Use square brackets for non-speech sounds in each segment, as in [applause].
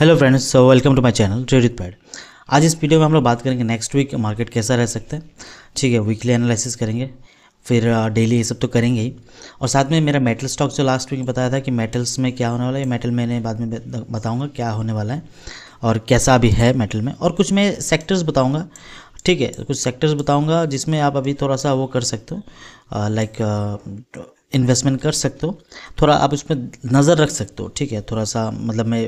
hello friends so welcome to my channel ट्रेडिट पैड आज इस वीडियो में हम लोग बात करेंगे नेक्स्ट वीक मार्केट कैसा रह सकता है ठीक है वीकली एनालिसिस करेंगे फिर डेली uh, ये सब तो करेंगे ही और साथ में मेरा मेटल स्टॉक जो लास्ट वीक में बताया था कि मेटल्स में क्या होने वाला है मेटल मैंने बाद में बताऊँगा क्या होने वाला है और कैसा अभी है मेटल में और कुछ मैं सेक्टर्स बताऊँगा ठीक है कुछ सेक्टर्स बताऊँगा जिसमें आप अभी थोड़ा सा वो कर सकते हो लाइक uh, uh, इन्वेस्टमेंट कर सकते हो थोड़ा आप उसमें नज़र रख सकते हो ठीक है थोड़ा सा मतलब मैं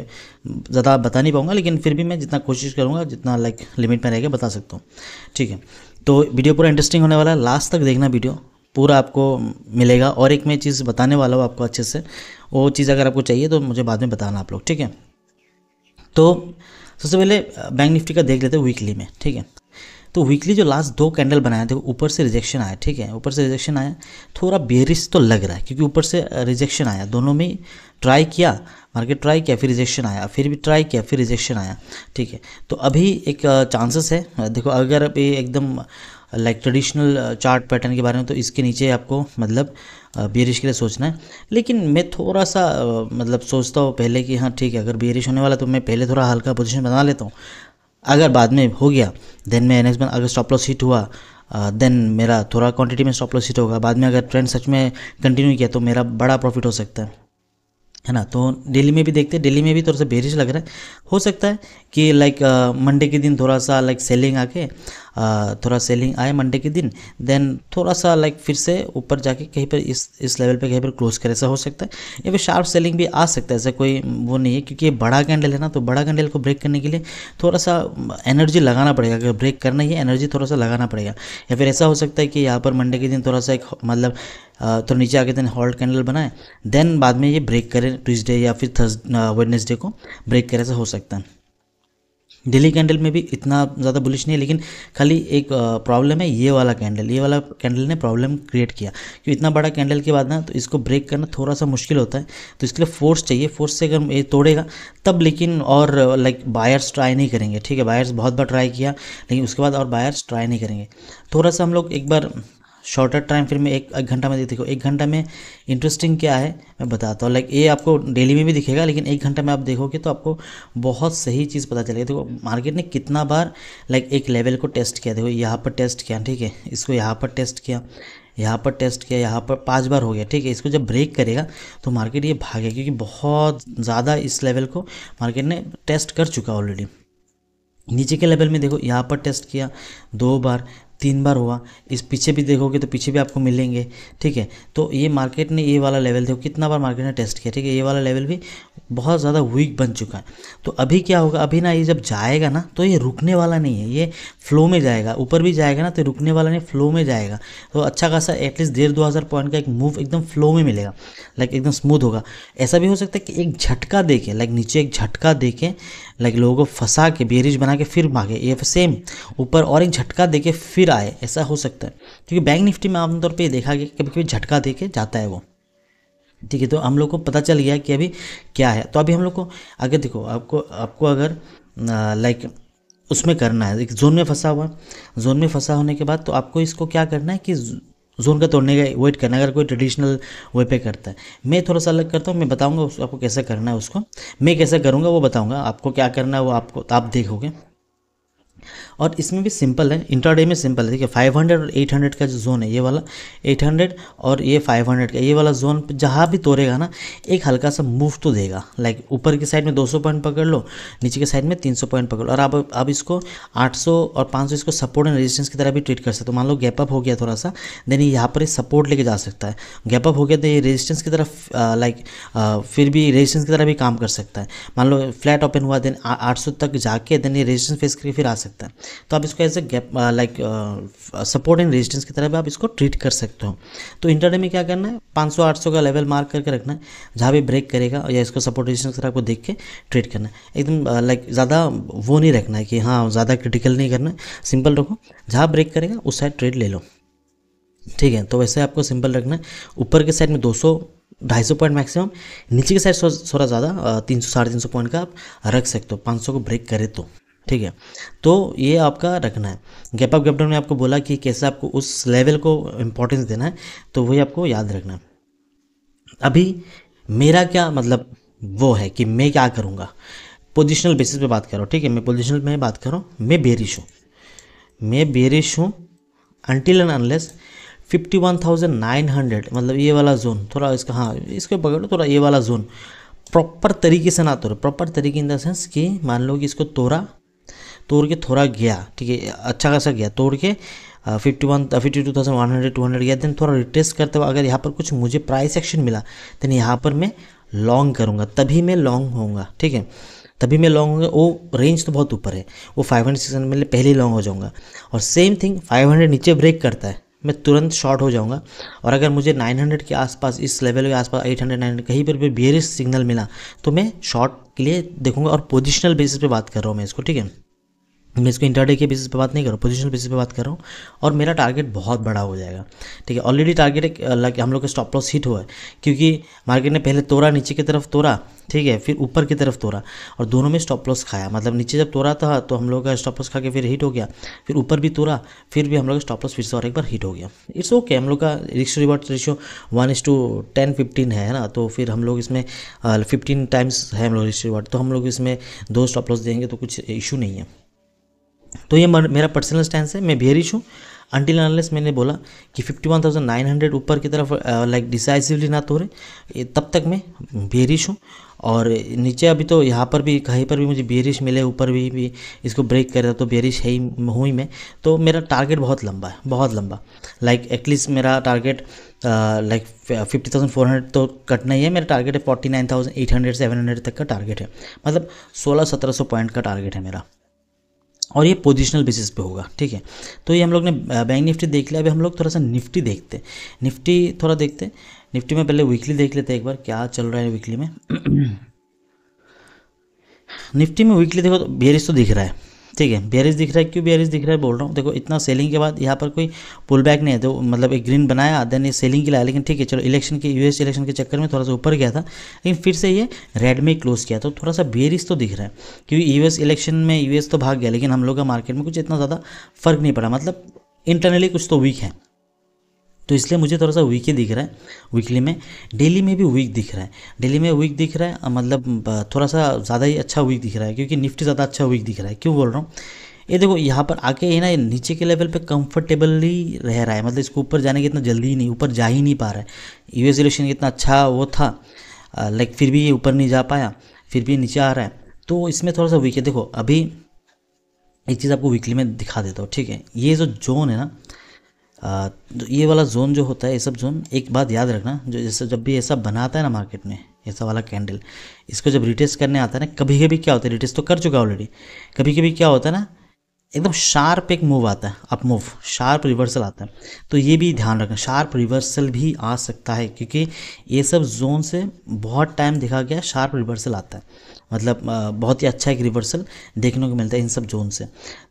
ज़्यादा बता नहीं पाऊँगा लेकिन फिर भी मैं जितना कोशिश करूँगा जितना लाइक लिमिट में रहेगा बता सकता हूँ ठीक है तो वीडियो पूरा इंटरेस्टिंग होने वाला है लास्ट तक देखना वीडियो पूरा आपको मिलेगा और एक मैं चीज़ बताने वाला हूँ आपको अच्छे से वो चीज़ अगर आपको चाहिए तो मुझे बाद में बताना आप लोग ठीक है तो सबसे पहले बैंक uh, निफ्टी का देख लेते हैं वीकली में ठीक है तो वीकली जो लास्ट दो कैंडल बनाए थे ऊपर से रिजेक्शन आया ठीक है ऊपर से रिजेक्शन आया थोड़ा बेरिस तो लग रहा है क्योंकि ऊपर से रिजेक्शन आया दोनों में ट्राई किया मार्केट ट्राई किया फिर रिजेक्शन आया फिर भी ट्राई किया फिर रिजेक्शन आया ठीक है तो अभी एक चांसेस है देखो अगर अभी एकदम लाइक ट्रेडिशनल चार्ट पैटर्न के बारे में तो इसके नीचे आपको मतलब बेरिश के लिए सोचना है लेकिन मैं थोड़ा सा मतलब सोचता हूँ पहले कि हाँ ठीक है अगर बेरिश होने वाला तो मैं पहले थोड़ा हल्का पोजीशन बना लेता हूँ अगर बाद में हो गया देन में एन अगर स्टॉप लॉस हिट हुआ देन uh, मेरा थोड़ा क्वांटिटी में स्टॉप लॉस हिट होगा बाद में अगर ट्रेंड सच में कंटिन्यू किया तो मेरा बड़ा प्रॉफिट हो सकता है है ना तो डेली में भी देखते हैं डेली में भी थोड़ा सा बेरिश लग रहा है हो सकता है कि लाइक मंडे uh, के दिन थोड़ा सा लाइक सेलिंग आके थोड़ा सेलिंग आए मंडे के दिन देन थोड़ा सा लाइक फिर से ऊपर जाके कहीं पर इस इस लेवल पे कहीं पर क्लोज करे ऐसा हो सकता है या फिर शार्प सेलिंग भी आ सकता है ऐसा कोई वो नहीं है क्योंकि ये बड़ा कैंडल है ना तो बड़ा कैंडल को ब्रेक करने के लिए थोड़ा सा एनर्जी लगाना पड़ेगा अगर ब्रेक करना ही एनर्जी थोड़ा सा लगाना पड़ेगा या फिर ऐसा हो सकता है कि यहाँ पर मंडे के दिन थोड़ा सा एक मतलब तो नीचे आके दिन हॉल्ट कैंडल बनाए देन बाद में ये ब्रेक करें ट्यूजडे या फिर थर्स वेडनेसडे को ब्रेक करे ऐसा हो सकता है डेली कैंडल में भी इतना ज़्यादा बुलिश नहीं है लेकिन खाली एक प्रॉब्लम है ये वाला कैंडल ये वाला कैंडल ने प्रॉब्लम क्रिएट किया क्योंकि इतना बड़ा कैंडल के बाद ना तो इसको ब्रेक करना थोड़ा सा मुश्किल होता है तो इसके लिए फोर्स चाहिए फोर्स से अगर ये तोड़ेगा तब लेकिन और लाइक बायर्स ट्राई नहीं करेंगे ठीक है बायर्स बहुत बार ट्राई किया लेकिन उसके बाद और बायर्स ट्राई नहीं करेंगे थोड़ा सा हम लोग एक बार शॉर्टर टाइम फिर में एक एक घंटा में देखो एक घंटा में इंटरेस्टिंग क्या है मैं बताता हूँ लाइक ये आपको डेली में भी दिखेगा लेकिन एक घंटा में आप देखोगे तो आपको बहुत सही चीज़ पता चलेगी देखो मार्केट ने कितना बार लाइक एक लेवल को टेस्ट किया देखो यहाँ पर टेस्ट किया ठीक है इसको यहाँ पर टेस्ट किया यहाँ पर टेस्ट किया यहाँ पर पाँच बार हो गया ठीक है इसको जब ब्रेक करेगा तो मार्केट ये भागेगा क्योंकि बहुत ज़्यादा इस लेवल को मार्केट ने टेस्ट कर चुका ऑलरेडी नीचे के लेवल में देखो यहाँ पर टेस्ट किया दो बार तीन बार हुआ इस पीछे भी देखोगे तो पीछे भी आपको मिलेंगे ठीक है तो ये मार्केट ने ये वाला लेवल देखो कितना बार मार्केट ने टेस्ट किया ठीक है ये वाला लेवल भी बहुत ज़्यादा वीक बन चुका है तो अभी क्या होगा अभी ना ये जब जाएगा ना तो ये रुकने वाला नहीं है ये फ्लो में जाएगा ऊपर भी जाएगा ना तो रुकने वाला नहीं फ्लो में जाएगा तो अच्छा खासा एटलीस्ट डेढ़ दो हज़ार पॉइंट का एक मूव एकदम फ्लो में मिलेगा लाइक एकदम स्मूथ होगा ऐसा भी हो सकता है कि एक झटका दे के लाइक नीचे एक झटका दे के लाइक लोगों को फंसा के बेरिज बना के फिर मांगे ये सेम ऊपर और एक झटका दे के फिर आए ऐसा हो सकता है क्योंकि बैंक निफ्टी में आमतौर पर देखा गया कभी कभी झटका दे के जाता है वो ठीक है तो हम लोग को पता चल गया कि अभी क्या है तो अभी हम लोग को आगे देखो आपको आपको अगर लाइक उसमें करना है एक जोन में फंसा हुआ जोन में फंसा होने के बाद तो आपको इसको क्या करना है कि जोन का तोड़ने का वेट करना है अगर कोई ट्रेडिशनल वे पे करता है मैं थोड़ा सा अलग करता हूँ मैं बताऊँगा उसको आपको कैसे करना है उसको मैं कैसे करूँगा वो बताऊँगा आपको क्या करना है वो आपको आप देखोगे और इसमें भी सिंपल है इंटरडे में सिंपल है देखिए 500 और 800 का जो जोन है ये वाला 800 और ये 500 का ये वाला जोन जहाँ भी तोड़ेगा ना एक हल्का सा मूव तो देगा लाइक ऊपर की साइड में 200 पॉइंट पकड़ लो नीचे के साइड में 300 पॉइंट पकड़ लो और अब अब इसको 800 और 500 इसको सपोर्ट एंड रजिस्टेंस की तरह भी ट्रीट कर सकते हो तो मान लो गैपअप हो गया थोड़ा सा देन यहाँ पर सपोर्ट लेके जा सकता है गैप अप हो गया तो ये रेजिस्टेंस की तरफ लाइक फिर भी रेजिस्टेंस की तरह भी काम कर सकता है मान लो फ्लैट ओपन हुआ देन आठ तक जाके देन ये रेजिस्टेंस फेस करके फिर आ सकता है तो आप इसको as a gap like support and resistance की तरह भी आप इसको ट्रीट कर सकते हो तो इंटरडे में क्या करना है 500-800 का लेवल मार्क करके रखना है जहाँ भी ब्रेक करेगा या इसको सपोर्ट रेजिस्टेंस की तरह आपको देख के ट्रीट करना है एकदम लाइक uh, ज़्यादा वो नहीं रखना है कि हाँ ज़्यादा क्रिटिकल नहीं करना है सिंपल रखो जहाँ ब्रेक करेगा उस साइड ट्रेड ले लो ठीक है तो वैसे आपको सिंपल रखना है ऊपर के साइड में 200 ढाई सौ पॉइंट मैक्सिमम नीचे के साइड थोड़ा ज़्यादा uh, तीन सौ साढ़े तीन सौ पॉइंट का आप रख सकते हो पाँच सौ को ब्रेक करे तो ठीक है तो ये आपका रखना है गैप अप गैप डाउन में आपको बोला कि कैसे आपको उस लेवल को इम्पोर्टेंस देना है तो वही आपको याद रखना है अभी मेरा क्या मतलब वो है कि मैं क्या करूँगा पोजिशनल बेसिस पे बात करो ठीक है मैं पोजिशनल में बात करूँ मैं बेरिश हूँ मैं बेरिश हूँ अनटिल एंड अनलेस 51,900 मतलब ये वाला जोन थोड़ा इसका हाँ इसको पकड़ो थोड़ा ये वाला जोन प्रॉपर तरीके से ना तोड़ो प्रॉपर तरीके इन द सेंस कि मान लो कि इसको तोड़ा तोड़ के थोड़ा गया ठीक है अच्छा खासा गया तोड़ के fifty one fifty two thousand one hundred two hundred गया देन थोड़ा रिटेस्ट करते हुए अगर यहाँ पर कुछ मुझे प्राइस एक्शन मिला देन यहाँ पर मैं लॉन्ग करूँगा तभी मैं लॉन्ग होऊंगा ठीक है तभी मैं लॉन्ग होंगे वो रेंज तो बहुत ऊपर है वो फाइव हंड्रेड सिक्स हंड्रेड मेरे पहले लॉन्ग हो जाऊँगा और सेम थिंग फाइव हंड्रेड नीचे ब्रेक करता है मैं तुरंत शॉर्ट हो जाऊंगा और अगर मुझे 900 के आसपास इस लेवल के आसपास 800 900 कहीं पर भी बियरिश सिग्नल मिला तो मैं शॉर्ट के लिए देखूंगा और पोजिशनल बेसिस पे बात कर रहा हूँ मैं इसको ठीक है मैं इसको इंटरडे के बेसिस पे बात नहीं कर रहा हूँ पोजिशनल बेसिस पे बात कर रहा हूँ और मेरा टारगेट बहुत बड़ा हो जाएगा ठीक है ऑलरेडी टारगेट एक लाइक हम लोग का स्टॉप लॉस हिट हुआ है क्योंकि मार्केट ने पहले तोड़ा नीचे की तरफ तोड़ा ठीक है फिर ऊपर की तरफ तोड़ा और दोनों में स्टॉप लॉस खाया मतलब नीचे जब तोड़ा था तो हम लोग का स्टॉप लॉस खा के फिर हिट हो गया फिर ऊपर भी तोड़ा फिर भी हम लोग का स्टॉप लॉस फिर से और एक बार हिट हो गया इट्स ओके हम लोग का रिक्स reward ratio one is two ten fifteen है ना तो फिर हम लोग इसमें फिफ्टीन uh, टाइम्स है हम लोग रिक्स रिवॉर्ड तो हम लोग इसमें दो स्टॉप लॉस देंगे तो कुछ इशू नहीं है तो ये मेरा पर्सनल स्टैंड है मैं भेरिश हूँ अंटिल अनलेस मैंने बोला कि 51,900 ऊपर की तरफ लाइक डिसाइसिवली ना तो रहे तब तक मैं बेरिश हूँ और नीचे अभी तो यहाँ पर भी कहीं पर भी मुझे बेरिश मिले ऊपर भी भी इसको ब्रेक कर रहा तो बेरिश है ही हूँ ही मैं तो मेरा टारगेट बहुत लंबा है बहुत लंबा लाइक एटलीस्ट मेरा target like fifty thousand four hundred तो कटना ही है मेरा टारगेट है forty nine thousand eight hundred seven hundred तक का टारगेट है मतलब सोलह सत्रह सौ पॉइंट का टारगेट है मेरा और ये पोजिशनल बेसिस पे होगा ठीक है तो ये हम लोग ने बैंक निफ्टी देख लिया अभी हम लोग थोड़ा सा निफ्टी देखते निफ्टी थोड़ा देखते निफ्टी में पहले वीकली देख लेते एक बार क्या चल रहा है वीकली में [clears throat] निफ्टी में वीकली देखो तो बेरिस तो दिख रहा है ठीक है बेरिज दिख रहा है क्यों बेरिज दिख रहा है बोल रहा हूँ देखो इतना सेलिंग के बाद यहाँ पर कोई पुल बैक नहीं है तो मतलब एक ग्रीन बनाया देन ये सेलिंग के लाया लेकिन ठीक है चलो इलेक्शन के यूएस इलेक्शन के चक्कर में थोड़ा सा ऊपर गया था लेकिन फिर से ये रेड में क्लोज किया तो थोड़ा सा बेरिज तो दिख रहा है क्योंकि यूएस इलेक्शन में यूएस तो भाग गया लेकिन हम लोग का मार्केट में कुछ इतना ज़्यादा फर्क नहीं पड़ा मतलब इंटरनली कुछ तो वीक है तो इसलिए मुझे थोड़ा सा ही दिख रहा है वीकली में डेली में भी वीक दिख रहा है डेली में वीक दिख रहा है मतलब थोड़ा सा ज़्यादा ही अच्छा वीक दिख रहा है क्योंकि निफ्टी ज़्यादा अच्छा वीक दिख रहा है क्यों बोल रहा हूँ ये देखो यहाँ पर आके है ना नीचे के लेवल पे कंफर्टेबली रह रहा है मतलब इसको ऊपर जाने की इतना जल्दी ही नहीं ऊपर जा ही नहीं पा रहा है यू इलेक्शन इतना अच्छा वो था लाइक फिर भी ये ऊपर नहीं जा पाया फिर भी नीचे आ रहा है तो इसमें थोड़ा सा वीक है देखो अभी एक चीज़ आपको वीकली में दिखा देता हूँ ठीक है ये जो जोन है ना तो ये वाला जोन जो होता है ये सब जोन एक बात याद रखना जो जैसे जब भी ये सब बनाता है ना मार्केट में ऐसा वाला कैंडल इसको जब रिटेस्ट करने आता है ना कभी कभी क्या होता है रिटेस्ट तो कर चुका ऑलरेडी कभी कभी क्या होता है ना एकदम शार्प एक मूव आता है अप मूव शार्प रिवर्सल आता है तो ये भी ध्यान रखें शार्प रिवर्सल भी आ सकता है क्योंकि ये सब जोन से बहुत टाइम देखा गया शार्प रिवर्सल आता है मतलब बहुत ही अच्छा एक रिवर्सल देखने को मिलता है इन सब जोन से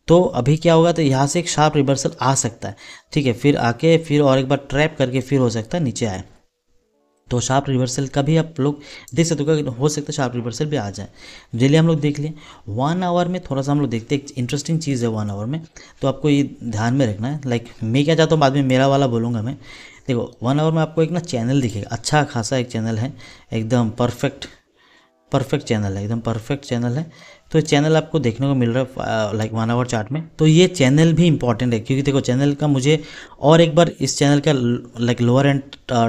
तो अभी क्या होगा तो यहाँ से एक शार्प रिवर्सल आ सकता है ठीक है फिर आके फिर और एक बार ट्रैप करके फिर हो सकता है नीचे आए तो शार्प रिवर्सल का भी आप लोग देख सकते हो हो सकता है शार्प रिवर्सल भी आ जाए चलिए हम लोग देख लें वन आवर में थोड़ा सा हम लोग देखते हैं एक इंटरेस्टिंग चीज़ है वन आवर में तो आपको ये ध्यान में रखना है लाइक मैं क्या चाहता हूँ बाद में मेरा वाला बोलूँगा मैं देखो वन आवर में आपको एक ना चैनल दिखेगा अच्छा खासा एक चैनल है एकदम परफेक्ट परफेक्ट चैनल है एकदम परफेक्ट चैनल है तो चैनल आपको देखने को मिल रहा है लाइक वन आवर चार्ट में तो ये चैनल भी इंपॉर्टेंट है क्योंकि देखो चैनल का मुझे और एक बार इस चैनल का लाइक लोअर एंड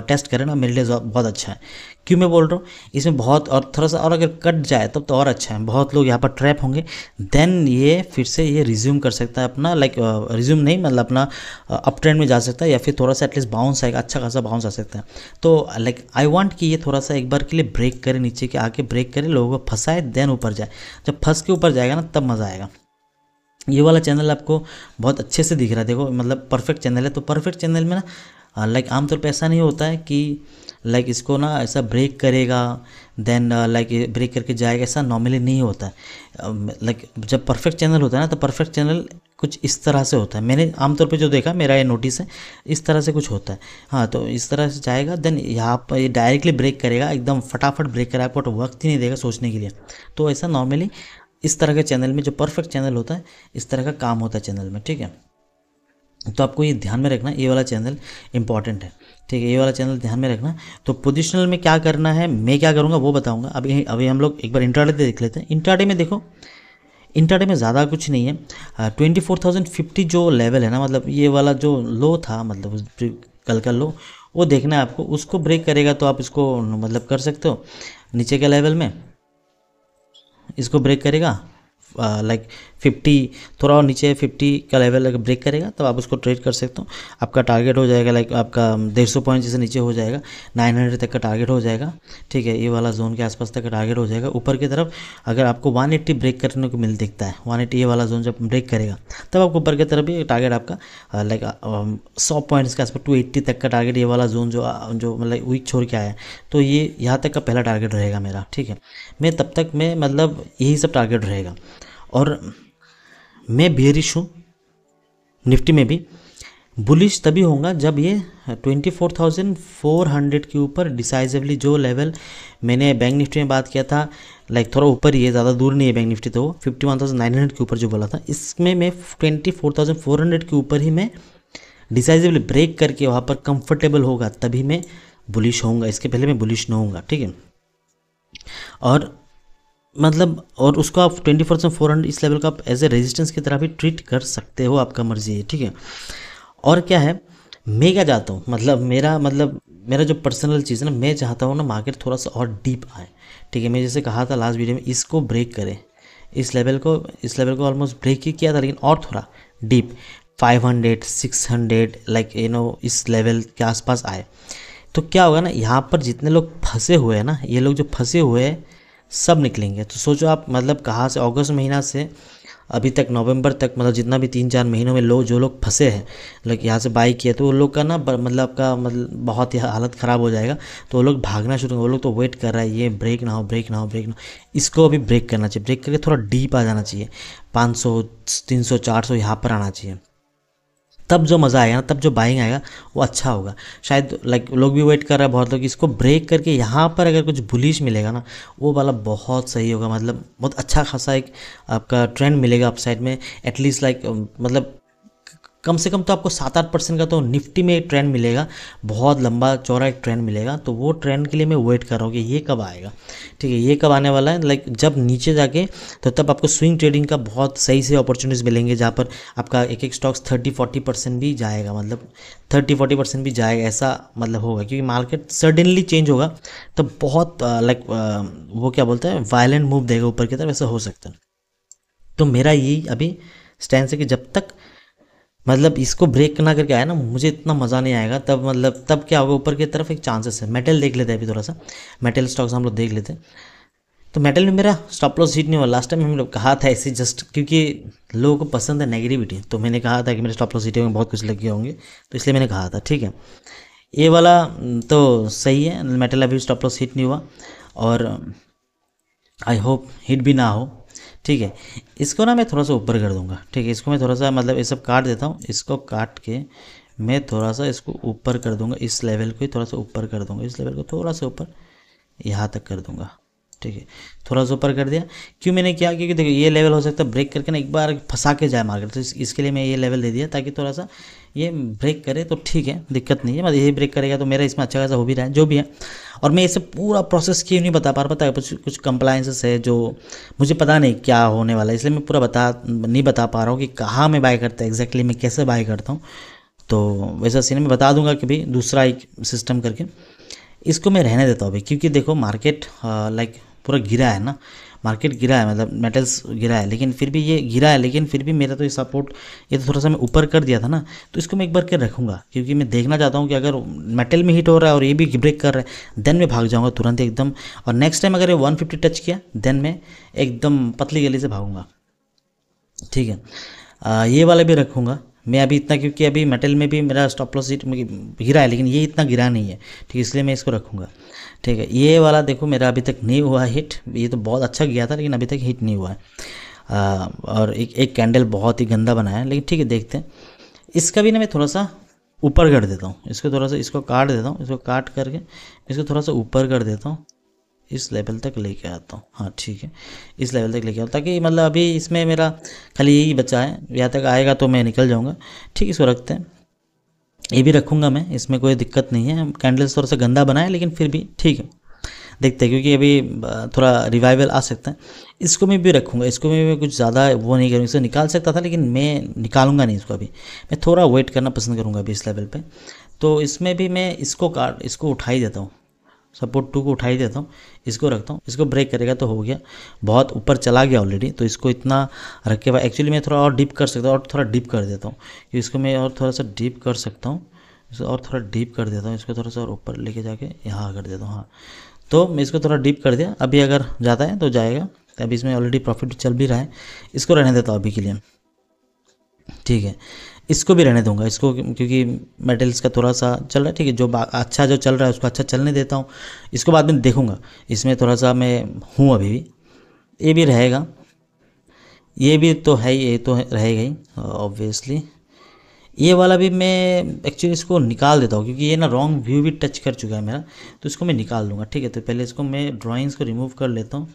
टेस्ट करें ना मेरे लिए बहुत अच्छा है क्यों मैं बोल रहा हूँ इसमें बहुत और थोड़ा सा और अगर कट जाए तब तो, तो और अच्छा है बहुत लोग यहाँ पर ट्रैप होंगे देन ये फिर से ये रिज्यूम कर सकता है अपना लाइक रिज्यूम नहीं मतलब अपना अप ट्रेंड में जा सकता है या फिर थोड़ा सा एटलीस्ट बाउंस आएगा अच्छा खासा बाउंस आ सकता है तो लाइक आई वॉन्ट कि ये थोड़ा सा एक बार के लिए ब्रेक करे नीचे के आके ब्रेक करे लोगों को फंसाए देन ऊपर जाए जब फंस के ऊपर जाएगा ना तब मज़ा आएगा ये वाला चैनल आपको बहुत अच्छे से दिख रहा है देखो मतलब परफेक्ट चैनल है तो परफेक्ट चैनल में ना लाइक हाँ, आमतौर पर ऐसा नहीं होता है कि लाइक इसको ना ऐसा ब्रेक करेगा देन लाइक ब्रेक करके जाएगा ऐसा नॉर्मली नहीं होता है लाइक um, जब परफेक्ट चैनल होता है ना तो परफेक्ट चैनल कुछ इस तरह से होता है मैंने आमतौर पे जो देखा मेरा ये नोटिस है इस तरह से कुछ होता है हाँ तो इस तरह से जाएगा देन यहाँ पर ये डायरेक्टली ब्रेक करेगा एकदम फटाफट ब्रेक करा आपको तो वक्त ही नहीं देगा सोचने के लिए तो ऐसा नॉर्मली इस तरह के चैनल में जो परफेक्ट चैनल होता है इस तरह का काम होता है चैनल में ठीक है तो आपको ये ध्यान में रखना ये वाला चैनल इंपॉर्टेंट है ठीक है ये वाला चैनल ध्यान में रखना तो पोजिशनल में क्या करना है मैं क्या करूँगा वो बताऊँगा अभी अभी हम लोग एक बार इंटरडे देख लेते हैं इंटरडे में देखो इंटरडे में ज़्यादा कुछ नहीं है ट्वेंटी फोर थाउजेंड फिफ्टी जो लेवल है ना मतलब ये वाला जो लो था मतलब कल का लो वो देखना है आपको उसको ब्रेक करेगा तो आप इसको मतलब कर सकते हो नीचे के लेवल में इसको ब्रेक करेगा लाइक फिफ्टी थोड़ा और नीचे फिफ्टी का लेवल अगर ब्रेक करेगा तब तो आप उसको ट्रेड कर सकते हो आपका टारगेट हो जाएगा लाइक आपका डेढ़ सौ पॉइंट जैसे नीचे हो जाएगा नाइन हंड्रेड तक का टारगेट हो जाएगा ठीक है ये वाला जोन के आसपास तक का टारगेट हो जाएगा ऊपर की तरफ अगर आपको वन एट्टी ब्रेक करने को मिल दिखता है वन एट्टी ये वाला जोन जब ब्रेक करेगा तब आपको ऊपर की तरफ भी टारगेट आपका लाइक सौ पॉइंट्स के आसपास टू एट्टी तक का टारगेट ये वाला जोन जो जो मतलब वीक छोड़ के आया है तो ये यहाँ तक का पहला टारगेट रहेगा मेरा ठीक है मैं तब तक मैं मतलब यही सब टारगेट रहेगा और मैं बियरिश हूँ निफ्टी में भी बुलिश तभी होगा जब ये 24,400 के ऊपर डिसाइजिवली जो लेवल मैंने बैंक निफ्टी में बात किया था लाइक थोड़ा ऊपर ही है ज़्यादा दूर नहीं है बैंक निफ्टी तो 51,900 के ऊपर जो बोला था इसमें मैं 24,400 के ऊपर ही मैं डिसाइजिवली ब्रेक करके वहाँ पर कंफर्टेबल होगा तभी मैं बुलिश होऊंगा इसके पहले मैं बुलिश ना होऊंगा ठीक है और मतलब और उसको आप ट्वेंटी परसेंट फोर हंड्रेड इस लेवल का आप एज ए रेजिस्टेंस की तरह भी ट्रीट कर सकते हो आपका मर्जी है ठीक है और क्या है मैं क्या चाहता हूँ मतलब मेरा मतलब मेरा जो पर्सनल चीज़ है ना मैं चाहता हूँ ना मार्केट थोड़ा सा और डीप आए ठीक है मैं जैसे कहा था लास्ट वीडियो में इसको ब्रेक करें इस लेवल को इस लेवल को ऑलमोस्ट ब्रेक ही किया था लेकिन और थोड़ा डीप 500, 600 लाइक यू नो इस लेवल के आसपास आए तो क्या होगा ना यहाँ पर जितने लोग फंसे हुए हैं ना ये लोग जो फंसे हुए हैं सब निकलेंगे तो सोचो आप मतलब कहाँ से अगस्त महीना से अभी तक नवंबर तक मतलब जितना भी तीन चार महीनों में लोग जो लोग फंसे हैं लोग यहाँ से बाइक किए तो वो लोग का ना मतलब आपका मतलब बहुत ही हालत ख़राब हो जाएगा तो वो लोग भागना शुरू वो लोग तो वेट कर रहा है ये ब्रेक ना हो ब्रेक ना हो ब्रेक ना हो इसको अभी ब्रेक करना चाहिए ब्रेक करके थोड़ा डीप आ जाना चाहिए पाँच सौ तीन सौ चार सौ यहाँ पर आना चाहिए तब जो मज़ा आएगा ना तब जो बाइंग आएगा वो अच्छा होगा शायद लाइक लोग भी वेट कर रहे हैं बहुत लोग इसको ब्रेक करके यहाँ पर अगर कुछ बुलिश मिलेगा ना वो वाला बहुत सही होगा मतलब बहुत अच्छा खासा एक आपका ट्रेंड मिलेगा अपसाइड में एटलीस्ट लाइक मतलब कम से कम तो आपको सात आठ परसेंट का तो निफ्टी में एक ट्रेंड मिलेगा बहुत लंबा चौड़ा एक ट्रेंड मिलेगा तो वो ट्रेंड के लिए मैं वेट कर रहा हूँ कि ये कब आएगा ठीक है ये कब आने वाला है लाइक जब नीचे जाके तो तब आपको स्विंग ट्रेडिंग का बहुत सही से अपॉर्चुनिटीज़ मिलेंगे जहाँ पर आपका एक एक स्टॉक्स थर्टी फोर्टी परसेंट भी जाएगा मतलब थर्टी फोर्टी परसेंट भी जाएगा ऐसा मतलब होगा क्योंकि मार्केट सडनली चेंज होगा तो बहुत लाइक uh, uh, वो क्या बोलते हैं वायलेंट मूव देगा ऊपर की तरफ ऐसा हो सकता है तो मेरा यही अभी स्टैंड है कि जब तक मतलब इसको ब्रेक ना करके आया ना मुझे इतना मज़ा नहीं आएगा तब मतलब तब क्या होगा ऊपर की तरफ एक चांसेस है मेटल देख लेते हैं अभी थोड़ा सा मेटल स्टॉक्स हम लोग देख लेते हैं तो मेटल में मेरा स्टॉप लॉस हिट नहीं हुआ लास्ट टाइम हम लोग कहा था ऐसे जस्ट क्योंकि लोगों को पसंद है नेगेटिविटी तो मैंने कहा था कि मेरे स्टॉप लॉस हिट में बहुत कुछ लगे होंगे तो इसलिए मैंने कहा था ठीक है ये वाला तो सही है मेटल अभी स्टॉप लॉस हिट नहीं हुआ और आई होप हिट भी ना हो ठीक है इसको ना मैं थोड़ा सा ऊपर कर दूंगा ठीक है इसको मैं थोड़ा सा मतलब ये सब काट देता हूँ इसको काट के मैं थोड़ा सा इसको ऊपर कर दूंगा इस लेवल को थोड़ा सा ऊपर कर दूंगा इस लेवल को थोड़ा सा ऊपर यहाँ तक कर दूंगा ठीक है थोड़ा सा ऊपर कर दिया क्यों मैंने क्या क्योंकि देखो ये लेवल हो सकता है ब्रेक करके ना एक बार फंसा के जाए मार्केट तो इस, इसके लिए मैं ये लेवल दे दिया ताकि थोड़ा सा ये ब्रेक करे तो ठीक है दिक्कत नहीं है मतलब यही ब्रेक करेगा तो मेरा इसमें अच्छा खासा हो भी रहा है जो भी है और मैं इसे पूरा प्रोसेस क्यों नहीं बता पा रहा पता है कुछ कुछ कंप्लाइंसेस है जो मुझे पता नहीं क्या होने वाला है इसलिए मैं पूरा बता नहीं बता पा रहा हूँ कि कहाँ मैं बाय करता एग्जैक्टली मैं कैसे बाय करता हूँ तो वैसा सीन मैं बता दूंगा कि भाई दूसरा एक सिस्टम करके इसको मैं रहने देता हूँ भाई क्योंकि देखो मार्केट लाइक पूरा गिरा है ना मार्केट गिरा है मतलब मेटल्स गिरा है लेकिन फिर भी ये गिरा है लेकिन फिर भी मेरा तो ये सपोर्ट ये तो थोड़ा सा मैं ऊपर कर दिया था ना तो इसको मैं एक बार के रखूँगा क्योंकि मैं देखना चाहता हूँ कि अगर मेटल में हिट हो रहा है और ये भी ब्रेक कर रहा है देन मैं भाग जाऊँगा तुरंत एकदम और नेक्स्ट टाइम अगर ये वन टच किया देन मैं एकदम पतली गली से भागूँगा ठीक है ये वाला भी रखूँगा मैं अभी इतना क्योंकि अभी मेटल में भी मेरा स्टॉप लॉस गिरा है लेकिन ये इतना गिरा नहीं है ठीक है इसलिए मैं इसको रखूँगा ठीक है ये वाला देखो मेरा अभी तक नहीं हुआ हिट ये तो बहुत अच्छा गया था लेकिन अभी तक हिट नहीं हुआ है आ, और एक एक कैंडल बहुत ही गंदा बनाया है लेकिन ठीक है देखते हैं इसका भी ना मैं थोड़ा सा ऊपर कर देता हूँ इसको थोड़ा सा इसको काट देता हूँ इसको काट करके इसको थोड़ा सा ऊपर कर देता हूँ इस लेवल तक लेके आता हूँ हाँ ठीक है इस लेवल तक लेके आता ताकि मतलब अभी इसमें मेरा खाली यही बचा है यहाँ तक आएगा तो मैं निकल जाऊँगा ठीक है इसको रखते हैं ये भी रखूँगा मैं इसमें कोई दिक्कत नहीं है कैंडल्स थोड़ा सा गंदा बनाए लेकिन फिर भी ठीक है देखते हैं क्योंकि अभी थोड़ा रिवाइवल आ सकता है इसको मैं भी रखूँगा इसको भी मैं कुछ ज़्यादा वो नहीं करूँगा इसे निकाल सकता था लेकिन मैं निकालूंगा नहीं इसको अभी मैं थोड़ा वेट करना पसंद करूँगा अभी इस लेवल पर तो इसमें भी मैं इसको काट इसको उठा ही देता हूँ सपोर्ट टू को उठाई देता हूँ इसको रखता हूँ इसको ब्रेक करेगा तो हो गया बहुत ऊपर चला गया ऑलरेडी तो इसको इतना रख के बाद एक्चुअली मैं थोड़ा और डीप कर सकता हूँ और थोड़ा डीप कर देता हूँ कि इसको मैं और थोड़ा सा डीप कर सकता हूँ इसको और थोड़ा डीप कर देता हूँ इसको थोड़ा सा और ऊपर लेके जाके यहाँ कर देता हूँ हाँ तो मैं इसको थोड़ा डीप कर दिया अभी अगर जाता है तो जाएगा अभी इसमें ऑलरेडी प्रॉफिट चल भी रहा है इसको रहने देता हूँ अभी के लिए ठीक है इसको भी रहने दूंगा इसको क्योंकि मेटल्स का थोड़ा सा चल रहा है ठीक है जो अच्छा जो चल रहा है उसको अच्छा चलने देता हूँ इसको बाद में देखूँगा इसमें थोड़ा सा मैं हूँ अभी भी ये भी रहेगा ये भी तो है ये तो रहेगा ही ऑब्वियसली ये वाला भी मैं एक्चुअली इसको निकाल देता हूँ क्योंकि ये ना रॉन्ग व्यू भी टच कर चुका है मेरा तो इसको मैं निकाल दूँगा ठीक है तो पहले इसको मैं ड्राइंग्स को रिमूव कर लेता हूँ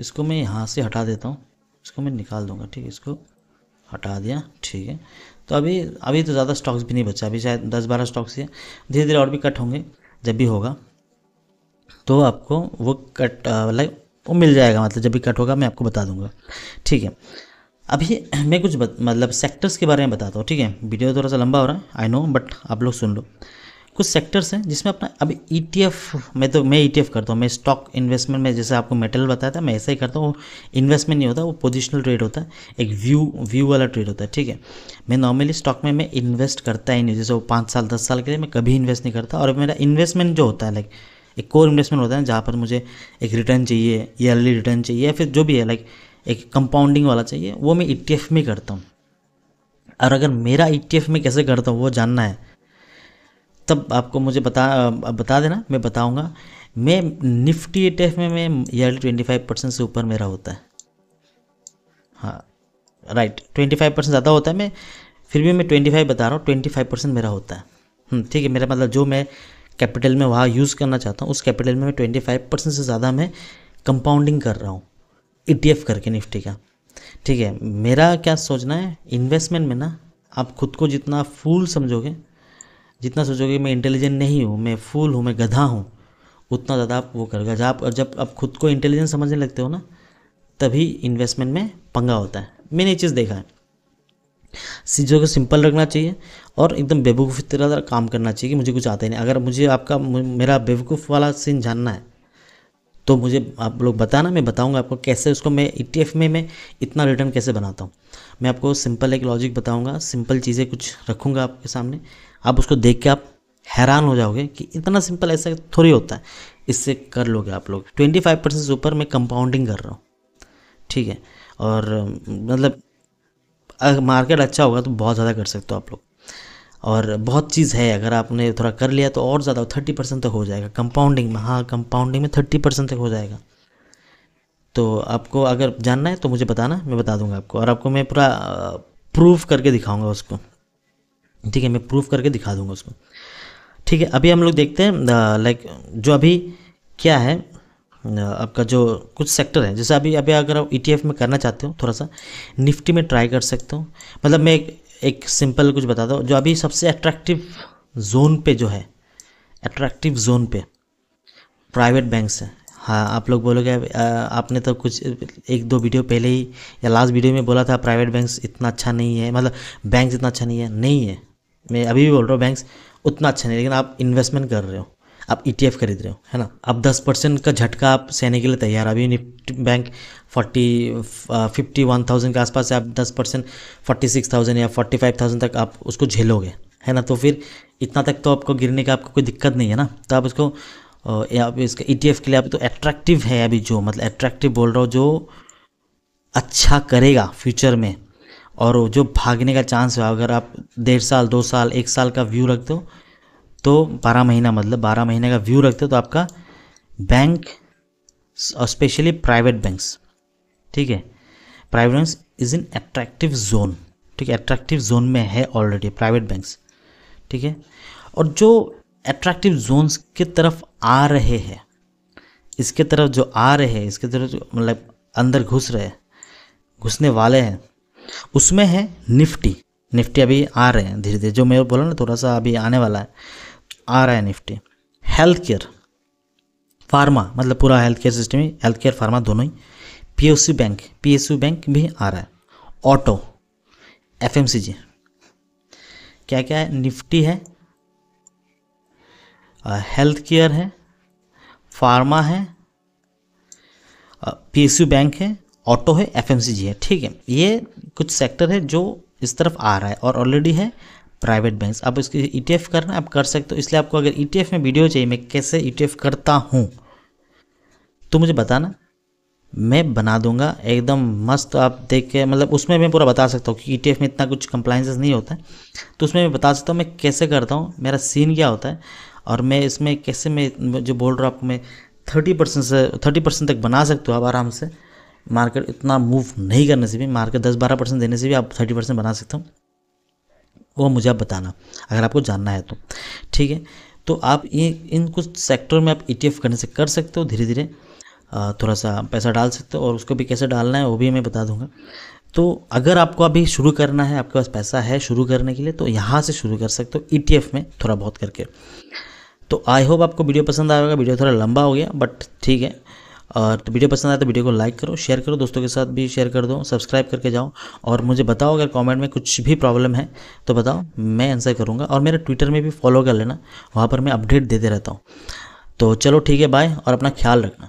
इसको मैं यहाँ से हटा देता हूँ इसको मैं निकाल दूँगा ठीक है इसको हटा दिया ठीक है तो अभी अभी तो ज़्यादा स्टॉक्स भी नहीं बचा अभी शायद दस बारह स्टॉक्स ही धीरे धीरे और भी कट होंगे जब भी होगा तो आपको वो कट लाइक वो मिल जाएगा मतलब जब भी कट होगा मैं आपको बता दूंगा ठीक है अभी मैं कुछ मतलब सेक्टर्स के बारे में बताता हूँ ठीक है वीडियो थोड़ा सा लंबा हो रहा है आई नो बट आप लोग सुन लो कुछ सेक्टर्स हैं जिसमें अपना अभी ई e मैं तो मैं ई e करता हूँ मैं स्टॉक इन्वेस्टमेंट में जैसे आपको मेटल बताया था मैं ऐसा ही करता हूँ इन्वेस्टमेंट नहीं होता वो पोजिशनल ट्रेड होता है एक व्यू व्यू वाला ट्रेड होता है ठीक है मैं नॉर्मली स्टॉक में मैं इन्वेस्ट करता ही नहीं जैसे वो पाँच साल दस साल के लिए मैं कभी इन्वेस्ट नहीं करता और मेरा इन्वेस्टमेंट जो होता है लाइक एक कोर इन्वेस्टमेंट होता है जहाँ पर मुझे एक रिटर्न चाहिए ईयरली रिटर्न चाहिए या फिर जो भी है लाइक एक कंपाउंडिंग वाला चाहिए वो मैं ई e में करता हूँ और अगर मेरा ई में कैसे करता हूँ वो जानना है तब आपको मुझे बता बता देना मैं बताऊँगा मैं निफ्टी ई में मैं ईयरली ट्वेंटी फाइव परसेंट से ऊपर मेरा होता है हाँ राइट ट्वेंटी फाइव परसेंट ज़्यादा होता है मैं फिर भी मैं ट्वेंटी फाइव बता रहा हूँ ट्वेंटी फाइव परसेंट मेरा होता है हम्म, ठीक है मेरा मतलब जो मैं कैपिटल में वहाँ यूज़ करना चाहता हूँ उस कैपिटल में मैं ट्वेंटी फाइव परसेंट से ज़्यादा मैं कंपाउंडिंग कर रहा हूँ ई e करके निफ्टी का ठीक है मेरा क्या सोचना है इन्वेस्टमेंट में ना आप खुद को जितना फूल समझोगे जितना सोचोगे मैं इंटेलिजेंट नहीं हूँ मैं फूल हूँ मैं गधा हूँ उतना ज़्यादा आप वो करोगे जब आप जब आप खुद को इंटेलिजेंट समझने लगते हो ना तभी इन्वेस्टमेंट में पंगा होता है मैंने ये चीज़ देखा है चीज़ों को सिंपल रखना चाहिए और एकदम बेवकूफ़ी तरह काम करना चाहिए कि मुझे कुछ आता ही नहीं अगर मुझे आपका मेरा बेवकूफ़ वाला सीन जानना है तो मुझे आप लोग बताना मैं बताऊंगा आपको कैसे उसको मैं ई e में मैं इतना रिटर्न कैसे बनाता हूँ मैं आपको सिंपल एक लॉजिक बताऊँगा सिंपल चीज़ें कुछ रखूँगा आपके सामने आप उसको देख के आप हैरान हो जाओगे कि इतना सिंपल ऐसा थोड़ी होता है इससे कर लोगे आप लोग ट्वेंटी फाइव परसेंट से ऊपर मैं कंपाउंडिंग कर रहा हूँ ठीक है और मतलब अगर मार्केट अच्छा होगा तो बहुत ज़्यादा कर सकते हो आप लोग और बहुत चीज़ है अगर आपने थोड़ा कर लिया तो और ज़्यादा थर्टी परसेंट तक हो जाएगा कंपाउंडिंग में हाँ कंपाउंडिंग में थर्टी परसेंट तक हो जाएगा तो आपको अगर जानना है तो मुझे बताना मैं बता दूंगा आपको और आपको मैं पूरा प्रूफ करके दिखाऊंगा उसको ठीक है मैं प्रूफ करके दिखा दूंगा उसको ठीक है अभी हम लोग देखते हैं लाइक जो अभी क्या है आपका जो कुछ सेक्टर है जैसे अभी अभी अगर आप ई e में करना चाहते हो थोड़ा सा निफ्टी में ट्राई कर सकते हो मतलब मैं एक एक सिंपल कुछ बता दो जो अभी सबसे अट्रैक्टिव जोन पे जो है अट्रैक्टिव जोन पे प्राइवेट बैंक्स हैं हाँ आप लोग बोलोगे आपने तो कुछ एक दो वीडियो पहले ही या लास्ट वीडियो में बोला था प्राइवेट बैंक्स इतना अच्छा नहीं है मतलब बैंक्स इतना अच्छा नहीं है नहीं है मैं अभी भी बोल रहा हूँ बैंक्स उतना अच्छा नहीं लेकिन आप इन्वेस्टमेंट कर रहे हो आप ईटीएफ e खरीद रहे हो है ना अब 10 परसेंट का झटका आप सहने के लिए तैयार अभी Nifty bank 40 fifty one thousand के आसपास से आप 10 परसेंट फोर्टी सिक्स थाउजेंड या फोर्टी फाइव थाउजेंड तक आप उसको झेलोगे है ना तो फिर इतना तक तो आपको गिरने का आपको कोई दिक्कत नहीं है ना तो आप उसको या इसका ई e के लिए अभी तो एट्रैक्टिव है अभी जो मतलब एट्रैक्टिव बोल रहा हो जो अच्छा करेगा फ्यूचर में और जो भागने का चांस है अगर आप डेढ़ साल दो साल एक साल का व्यू रखते हो तो बारह महीना मतलब बारह महीने का व्यू रखते हो तो आपका बैंक स्पेशली प्राइवेट बैंक्स ठीक है private banks is in attractive zone ठीक है अट्रैक्टिव जोन में है ऑलरेडी प्राइवेट बैंक्स ठीक है और जो अट्रैक्टिव जोन्स की तरफ आ रहे हैं इसके तरफ जो आ रहे हैं इसके तरफ मतलब अंदर घुस रहे हैं घुसने वाले हैं उसमें है निफ्टी निफ्टी अभी आ रहे हैं धीरे धीरे जो मैं बोला ना थोड़ा सा अभी आने वाला है आ रहा है निफ्टी हेल्थ केयर फार्मा मतलब पूरा हेल्थ केयर सिस्टम ही हेल्थ केयर फार्मा दोनों ही पीएसयू बैंक पीएसयू बैंक भी आ रहा है ऑटो एफएमसीजी क्या क्या है निफ्टी है हेल्थ केयर है फार्मा है पीएसयू बैंक है ऑटो है एफएमसीजी है ठीक है ये कुछ सेक्टर है जो इस तरफ आ रहा है और ऑलरेडी है प्राइवेट बैंक आप इसकी ई e करना आप कर सकते हो इसलिए आपको अगर ई e में वीडियो चाहिए मैं कैसे ई e करता हूँ तो मुझे बताना मैं बना दूंगा एकदम मस्त आप देख के मतलब उसमें मैं पूरा बता सकता हूँ कि ई में इतना कुछ कंप्लाइंसेस नहीं होता है तो उसमें मैं बता सकता हूँ मैं कैसे करता हूँ मेरा सीन क्या होता है और मैं इसमें कैसे मैं जो बोल रहा हूँ आपको मैं थर्टी परसेंट से थर्टी परसेंट तक बना सकता हूँ आप आराम से मार्केट इतना मूव नहीं करने से भी मार्केट दस बारह परसेंट देने से भी आप थर्टी परसेंट बना सकते हो वो मुझे आप बताना अगर आपको जानना है तो ठीक है तो आप ये इन कुछ सेक्टर में आप ई e टी करने से कर सकते हो धीरे धीरे थोड़ा सा पैसा डाल सकते हो और उसको भी कैसे डालना है वो भी मैं बता दूंगा तो अगर आपको अभी शुरू करना है आपके पास पैसा है शुरू करने के लिए तो यहाँ से शुरू कर सकते हो ई e में थोड़ा बहुत करके तो आई होप आपको वीडियो पसंद आएगा वीडियो थोड़ा लंबा हो गया बट ठीक है और तो वीडियो पसंद आए तो वीडियो को लाइक करो शेयर करो दोस्तों के साथ भी शेयर कर दो सब्सक्राइब करके जाओ और मुझे बताओ अगर कमेंट में कुछ भी प्रॉब्लम है तो बताओ मैं आंसर करूँगा और मेरे ट्विटर में भी फॉलो कर लेना वहाँ पर मैं अपडेट देते रहता हूँ तो चलो ठीक है बाय और अपना ख्याल रखना